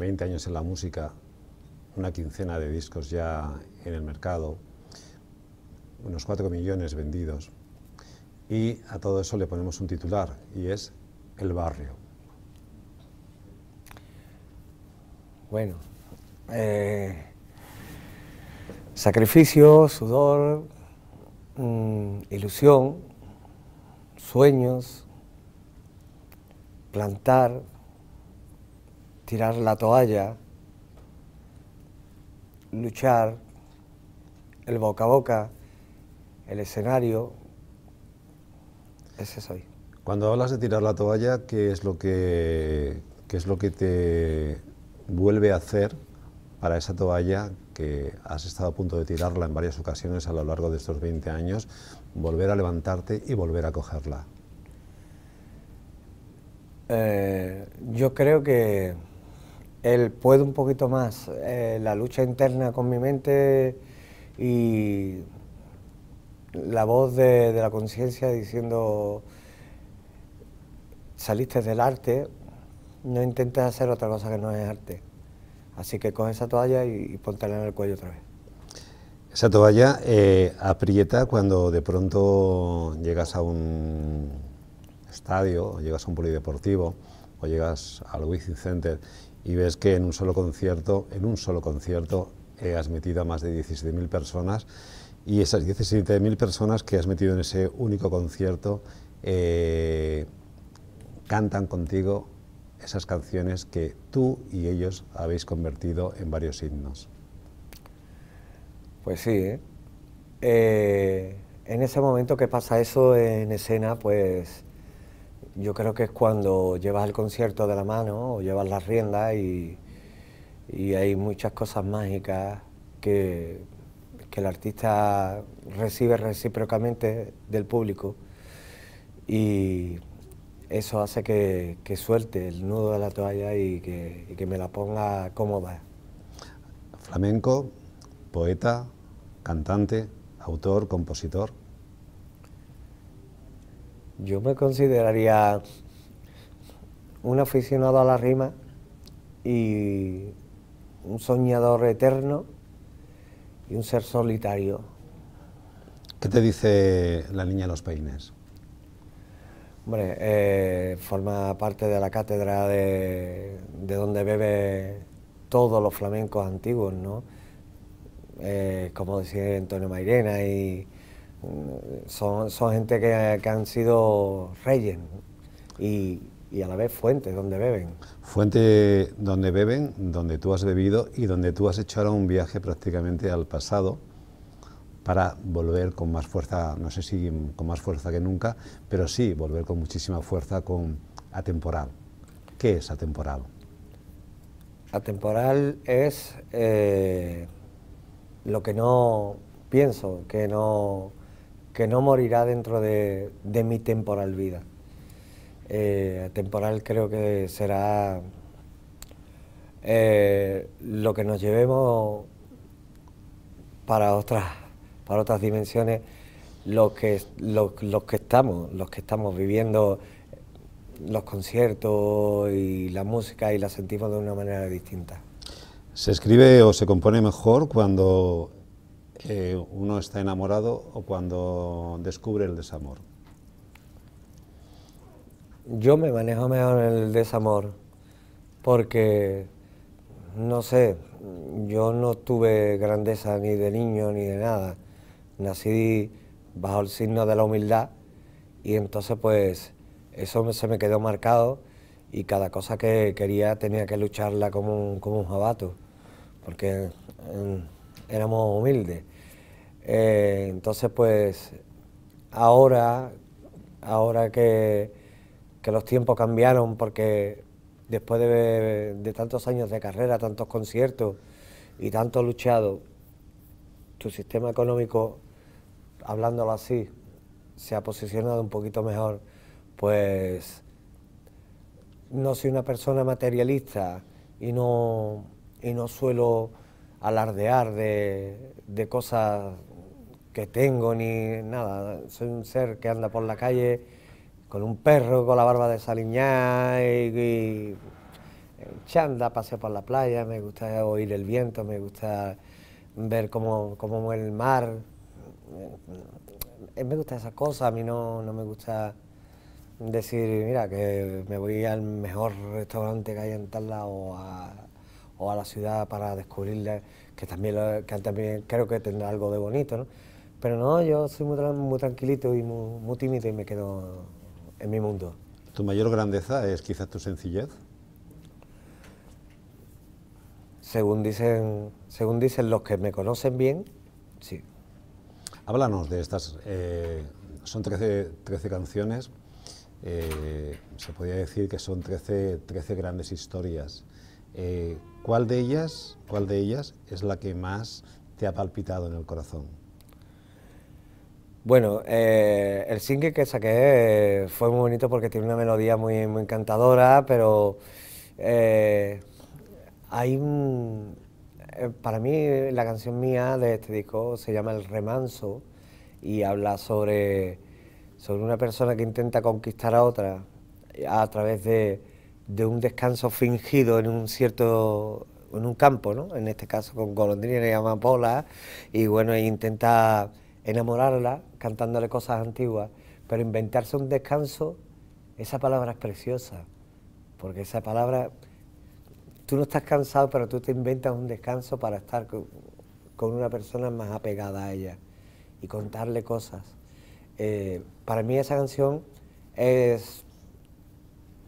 20 años en la música, una quincena de discos ya en el mercado, unos 4 millones vendidos. Y a todo eso le ponemos un titular y es El barrio. Bueno, eh, sacrificio, sudor, mm, ilusión, sueños, plantar, tirar la toalla, luchar, el boca a boca, el escenario, ese soy. Cuando hablas de tirar la toalla, ¿qué es lo que, qué es lo que te vuelve a hacer para esa toalla que has estado a punto de tirarla en varias ocasiones a lo largo de estos 20 años, volver a levantarte y volver a cogerla? Eh, yo creo que el puedo un poquito más, eh, la lucha interna con mi mente y la voz de, la conciencia diciendo, saliste del arte, no intentes hacer otra cosa que no es arte. Así que coge esa toalla y, pontela en el cuello otra vez. Esa toalla eh, aprieta cuando de pronto llegas a un estadio, o llegas a un polideportivo, o llegas al Wizzing Center y ves que en un solo concierto, en un solo concierto, has metido a más de 17.000 personas y esas 17.000 personas que has metido en ese único concierto eh, cantan contigo esas canciones que tú y ellos habéis convertido en varios himnos. Pues sí, ¿eh? Eh, en ese momento que pasa eso en escena, pues yo creo que es cuando llevas el concierto de la mano o llevas las riendas y, hay muchas cosas mágicas que, el artista recibe recíprocamente del público y eso hace que, suelte el nudo de la toalla y que me la ponga cómoda. Flamenco, poeta, cantante, autor, compositor. Yo me consideraría un aficionado a la rima y un soñador eterno y un ser solitario. ¿Qué te dice la niña de los peines? Hombre, eh, forma parte de la cátedra de, donde bebe todos los flamencos antiguos, ¿no? Eh, como decía Antonio Mairena y, son, son gente que, han sido reyes y, a la vez fuentes donde beben. Fuente donde beben, donde tú has bebido y donde tú has hecho ahora un viaje prácticamente al pasado para volver con más fuerza, no sé si con más fuerza que nunca, pero sí volver con muchísima fuerza con atemporal. ¿Qué es atemporal? Atemporal es eh, lo que no pienso, que no, que no morirá dentro de, mi temporal vida. Eh, temporal creo que será eh, lo que nos llevemos para otras, para otras dimensiones, que, los que estamos, los que estamos viviendo los conciertos y la música y la sentimos de una manera distinta. Se escribe o se compone mejor cuando uno está enamorado o cuando descubre el desamor? Yo me manejo mejor el desamor porque, no sé, yo no tuve grandeza ni de niño ni de nada. Nací bajo el signo de la humildad y entonces pues eso se me quedó marcado y cada cosa que quería tenía que lucharla como un, jabato, porque éramos humildes. Eh, entonces, pues ahora, ahora que, que, los tiempos cambiaron, porque después de, de, tantos años de carrera, tantos conciertos y tanto luchado, tu sistema económico, hablándolo así, se ha posicionado un poquito mejor, pues no soy una persona materialista y no, y no suelo alardear de, cosas que tengo ni nada. Soy un ser que anda por la calle con un perro, con la barba de Saliñá y, chanda, paseo por la playa, me gusta oír el viento, me gusta ver cómo, cómo el mar. Eh, me gusta esas cosas, a mí no, no me gusta decir, mira, que me voy al mejor restaurante que hay en tal lado o a o a la ciudad para descubrirle... que también, que también creo que tendrá algo de bonito, ¿no? Pero no, yo soy muy, tranquilito y muy, muy, tímido y me quedo en mi mundo. ¿Tu mayor grandeza es quizás tu sencillez? Según dicen, según dicen los que me conocen bien, sí. Háblanos de estas, eh, son 13, 13 canciones, eh, se podría decir que son 13, 13 grandes historias. Eh, ¿cuál, de ellas, ¿cuál de ellas es la que más te ha palpitado en el corazón? Bueno, eh, el single que saqué eh, fue muy bonito porque tiene una melodía muy, encantadora, pero hay para mí la canción mía de este disco se llama El remanso y habla sobre, sobre una persona que intenta conquistar a otra a través de, de un descanso fingido en un cierto en un campo, ¿no? en este caso con golondrina y amapola, y bueno, intenta enamorarla cantándole cosas antiguas, pero inventarse un descanso, esa palabra es preciosa, porque esa palabra, tú no estás cansado, pero tú te inventas un descanso para estar con, una persona más apegada a ella y contarle cosas. Eh, para mí esa canción es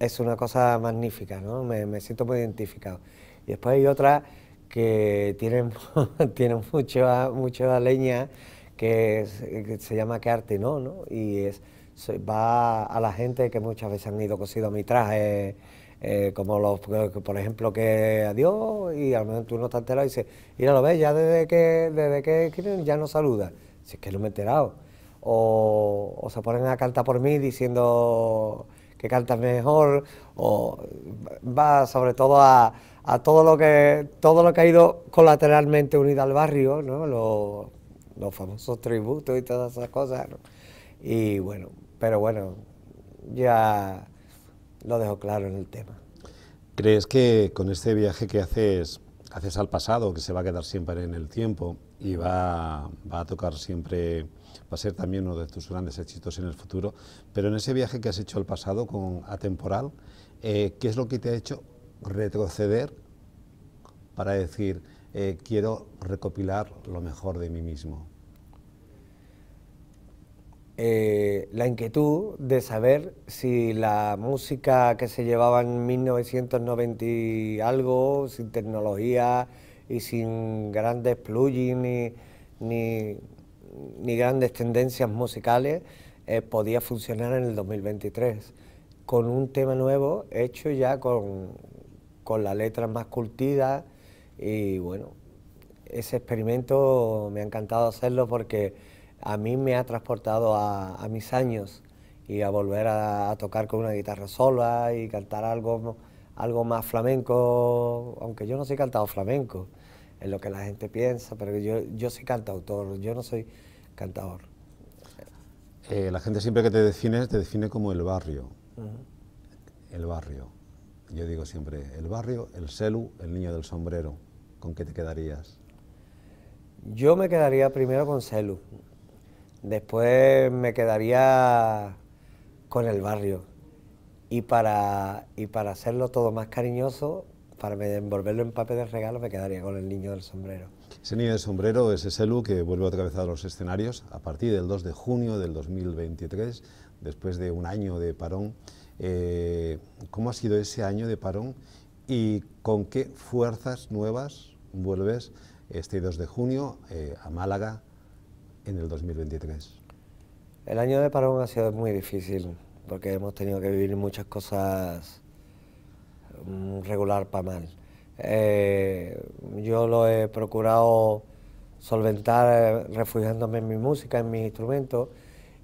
es una cosa magnífica, ¿no? me, siento muy identificado. Y después hay otra... que tienen, mucha, mucha leña, que, se llama que arte no, ¿no? Y es, va a la gente que muchas veces han ido cosido a mi traje, eh, como los, por ejemplo, que adiós, y al menos tú no estás enterado y dices, mira, lo ves, ya desde que, desde que ya no saluda. Si es que no me he enterado. o se ponen a cantar por mí diciendo que canta mejor, o va sobre todo a, todo, lo que, todo lo que ha ido colateralmente unido al barrio, ¿no? los, famosos tributos y todas esas cosas. Y bueno, pero bueno, ya lo dejo claro en el tema. ¿Crees que con este viaje que haces, haces al pasado, que se va a quedar siempre en el tiempo y va, va a tocar siempre va a ser también uno de tus grandes éxitos en el futuro, pero en ese viaje que has hecho al pasado con Atemporal, eh, ¿qué es lo que te ha hecho retroceder para decir, eh, quiero recopilar lo mejor de mí mismo? Eh, la inquietud de saber si la música que se llevaba en 1990 y algo, sin tecnología y sin grandes plugins ni ni grandes tendencias musicales, eh, podía funcionar en el 2023, con un tema nuevo hecho ya con, con la letra más cultidas... y bueno, ese experimento me ha encantado hacerlo porque a mí me ha transportado a, mis años y a volver a, tocar con una guitarra sola y cantar algo, más flamenco, aunque yo no sé cantado flamenco en lo que la gente piensa, pero yo, yo soy cantautor, yo no soy cantador. Eh, la gente siempre que te define, te define como el barrio. El barrio. Yo digo siempre, el barrio, el celu, el niño del sombrero. ¿Con qué te quedarías? Yo me quedaría primero con celu. Después me quedaría con el barrio. Y para, y para hacerlo todo más cariñoso, para envolverlo en papel de regalo me quedaría con el niño del sombrero. Ese niño del sombrero es ese Lu que vuelve a vez los escenarios a partir del 2 de junio del 2023, después de un año de parón. Eh, ¿Cómo ha sido ese año de parón y con qué fuerzas nuevas vuelves este 2 de junio eh, a Málaga en el 2023? El año de parón ha sido muy difícil porque hemos tenido que vivir muchas cosas Mm, regular para mal. Eh, yo lo he procurado solventar eh, refugiándome en mi música, en mis instrumentos,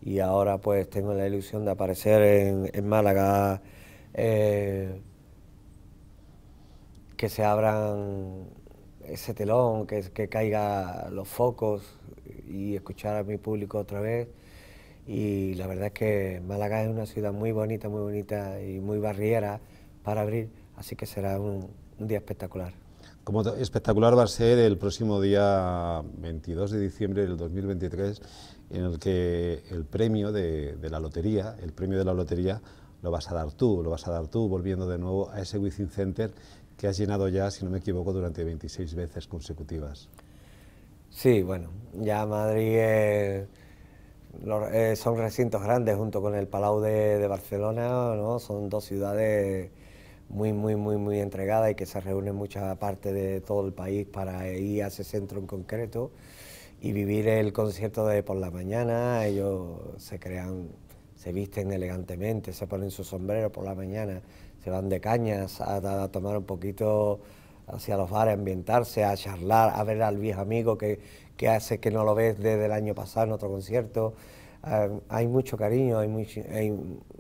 y ahora pues tengo la ilusión de aparecer en, Málaga, eh, que se abran ese telón, que, que caiga los focos y escuchar a mi público otra vez. Y la verdad es que Málaga es una ciudad muy bonita, muy bonita y muy barriera para abrir Así que será un, día espectacular. Como espectacular va a ser el próximo día 22 de diciembre del 2023, en el que el premio de, la lotería, el premio de la lotería, lo vas a dar tú, lo vas a dar tú, volviendo de nuevo a ese Within Center que has llenado ya, si no me equivoco, durante 26 veces consecutivas. Sí, bueno, ya Madrid eh, son recintos grandes junto con el Palau de, Barcelona, ¿no? son dos ciudades muy, muy, muy, muy entregada y que se reúne mucha parte de todo el país para ir a ese centro en concreto y vivir el concierto de por la mañana. Ellos se crean, se visten elegantemente, se ponen su sombrero por la mañana, se van de cañas a, tomar un poquito hacia los bares, a ambientarse, a charlar, a ver al viejo amigo que, que hace que no lo ves desde el año pasado en otro concierto. Ah, hay mucho cariño, hay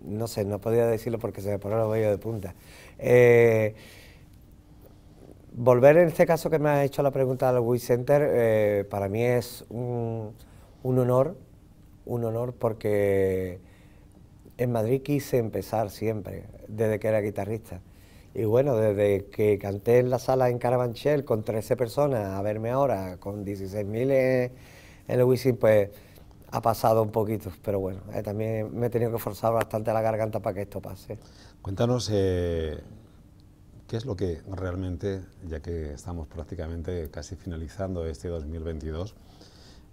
no sé, no podía decirlo porque se me ponen los vellos de punta. Eh, volver en este caso que me ha hecho la pregunta del Wii Center, eh, para mí es un, honor, un honor porque en Madrid quise empezar siempre, desde que era guitarrista. Y bueno, desde que canté en la sala en Carabanchel con 13 personas, a verme ahora con 16.000 en, en el Wisin, pues ha pasado un poquito, pero bueno, eh, también me he tenido que forzar bastante la garganta para que esto pase. Cuéntanos eh, qué es lo que realmente, ya que estamos prácticamente casi finalizando este 2022,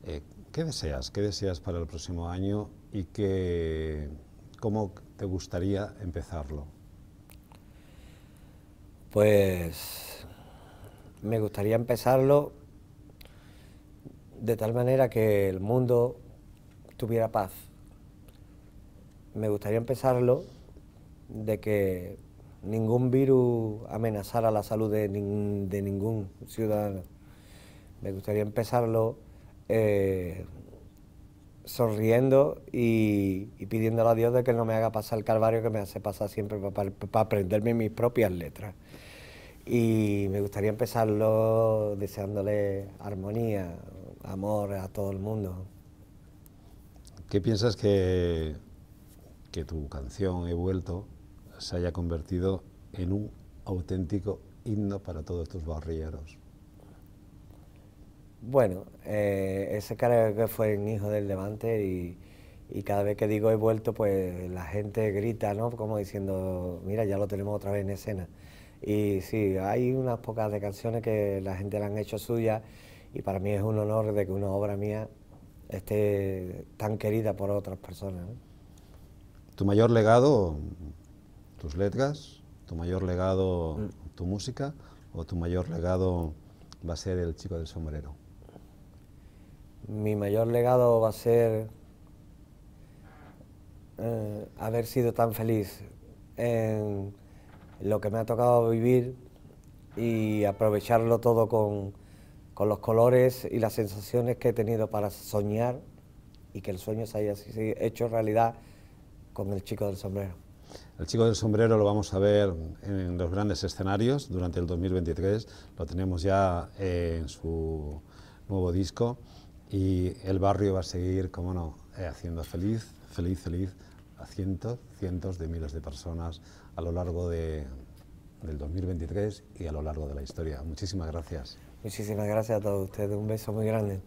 eh, ¿qué deseas? ¿Qué deseas para el próximo año y qué, cómo te gustaría empezarlo? Pues me gustaría empezarlo de tal manera que el mundo tuviera paz. Me gustaría empezarlo de que ningún virus amenazara la salud de, ningún ciudadano. Me gustaría empezarlo eh, sonriendo y, pidiéndole a Dios de que no me haga pasar el calvario que me hace pasar siempre para, para aprenderme mis propias letras. Y me gustaría empezarlo deseándole armonía, amor a todo el mundo. ¿Qué piensas que, que tu canción He vuelto se haya convertido en un auténtico himno para todos estos barrilleros? Bueno, eh, ese que fue un hijo del Levante y, cada vez que digo he vuelto, pues la gente grita, ¿no? Como diciendo, mira, ya lo tenemos otra vez en escena. Y sí, hay unas pocas de canciones que la gente la han hecho suya y para mí es un honor de que una obra mía esté tan querida por otras personas. Tu mayor legado, tus letras, tu mayor legado, mm. tu música, o tu mayor legado va a ser el chico del sombrero. Mi mayor legado va a ser eh, haber sido tan feliz en lo que me ha tocado vivir y aprovecharlo todo con con los colores y las sensaciones que he tenido para soñar y que el sueño se haya hecho realidad con el chico del sombrero. El chico del sombrero lo vamos a ver en los grandes escenarios durante el 2023, lo tenemos ya eh, en su nuevo disco y el barrio va a seguir, como no, eh, haciendo feliz, feliz, feliz a cientos, cientos de miles de personas a lo largo de, del 2023 y a lo largo de la historia. Muchísimas gracias. Muchísimas gracias a todos ustedes. Un beso muy grande.